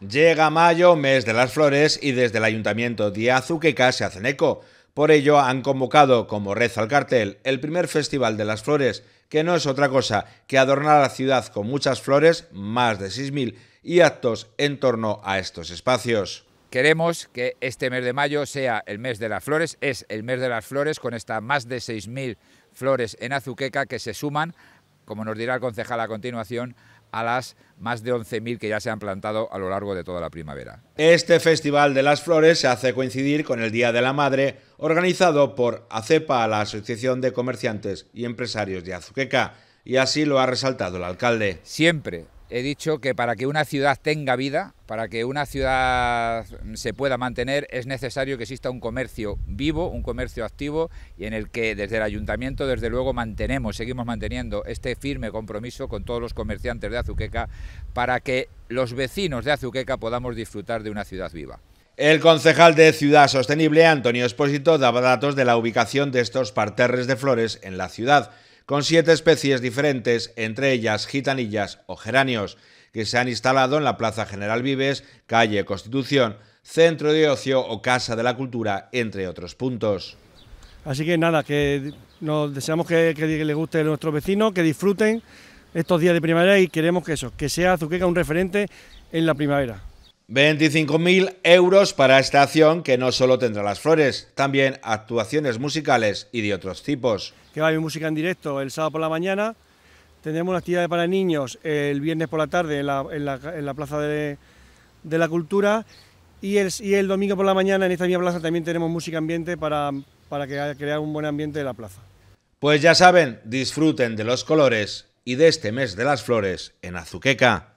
Llega mayo, mes de las flores, y desde el Ayuntamiento de Azuqueca se hacen eco. Por ello han convocado, como reza el cartel, el primer Festival de las Flores, que no es otra cosa que adornar la ciudad con muchas flores, más de 6.000, y actos en torno a estos espacios. Queremos que este mes de mayo sea el mes de las flores, es el mes de las flores con estas más de 6.000 flores en Azuqueca que se suman, como nos dirá el concejal a continuación, a las más de 11.000 que ya se han plantado a lo largo de toda la primavera. Este Festival de las Flores se hace coincidir con el Día de la Madre, organizado por ACEPA, la Asociación de Comerciantes y Empresarios de Azuqueca, y así lo ha resaltado el alcalde. Siempre he dicho que para que una ciudad tenga vida, para que una ciudad se pueda mantener, es necesario que exista un comercio vivo, un comercio activo y en el que desde el ayuntamiento, desde luego, mantenemos, seguimos manteniendo este firme compromiso con todos los comerciantes de Azuqueca para que los vecinos de Azuqueca podamos disfrutar de una ciudad viva. El concejal de Ciudad Sostenible, Antonio Espósito, daba datos de la ubicación de estos parterres de flores en la ciudad con siete especies diferentes, entre ellas gitanillas o geranios, que se han instalado en la Plaza General Vives, calle Constitución, Centro de Ocio o Casa de la Cultura, entre otros puntos. Así que nada, que nos deseamos que, les guste a nuestros vecinos, que disfruten estos días de primavera y queremos que eso, que sea Azuqueca un referente en la primavera. 25.000 euros para esta acción que no solo tendrá las flores, también actuaciones musicales y de otros tipos. Que va a haber música en directo el sábado por la mañana, tendremos una actividad para niños el viernes por la tarde en la, Plaza de, la Cultura y el, domingo por la mañana en esta misma plaza también tenemos música ambiente para, para crear un buen ambiente de la plaza. Pues ya saben, disfruten de los colores y de este mes de las flores en Azuqueca.